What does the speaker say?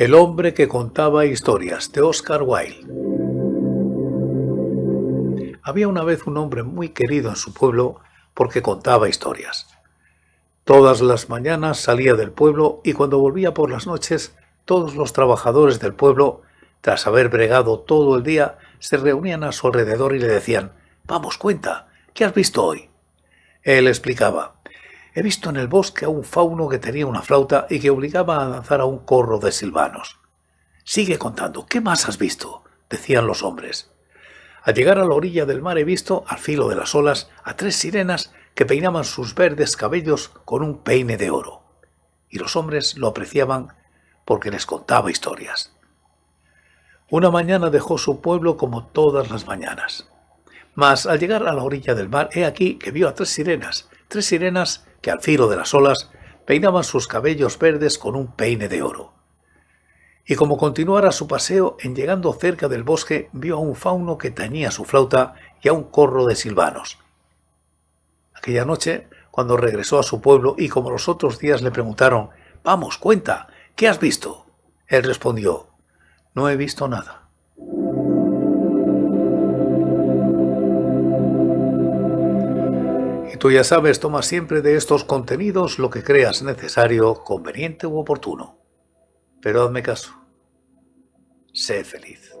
El hombre que contaba historias de Oscar Wilde. Había una vez un hombre muy querido en su pueblo porque contaba historias. Todas las mañanas salía del pueblo y cuando volvía por las noches, todos los trabajadores del pueblo, tras haber bregado todo el día, se reunían a su alrededor y le decían, Vamos, cuenta, ¿qué has visto hoy? Él explicaba, He visto en el bosque a un fauno que tenía una flauta y que obligaba a danzar a un corro de silvanos. Sigue contando, ¿qué más has visto? decían los hombres. Al llegar a la orilla del mar he visto, al filo de las olas, a tres sirenas que peinaban sus verdes cabellos con un peine de oro. Y los hombres lo apreciaban porque les contaba historias. Una mañana dejó su pueblo como todas las mañanas. Mas al llegar a la orilla del mar, he aquí que vio a tres sirenas, tres sirenas que al filo de las olas peinaban sus cabellos verdes con un peine de oro. Y como continuara su paseo, en llegando cerca del bosque, vio a un fauno que tañía su flauta y a un corro de silvanos. Aquella noche, cuando regresó a su pueblo y como los otros días le preguntaron, Vamos, cuenta, ¿qué has visto? Él respondió, No he visto nada. Tú ya sabes, toma siempre de estos contenidos lo que creas necesario, conveniente u oportuno. Pero hazme caso. Sé feliz.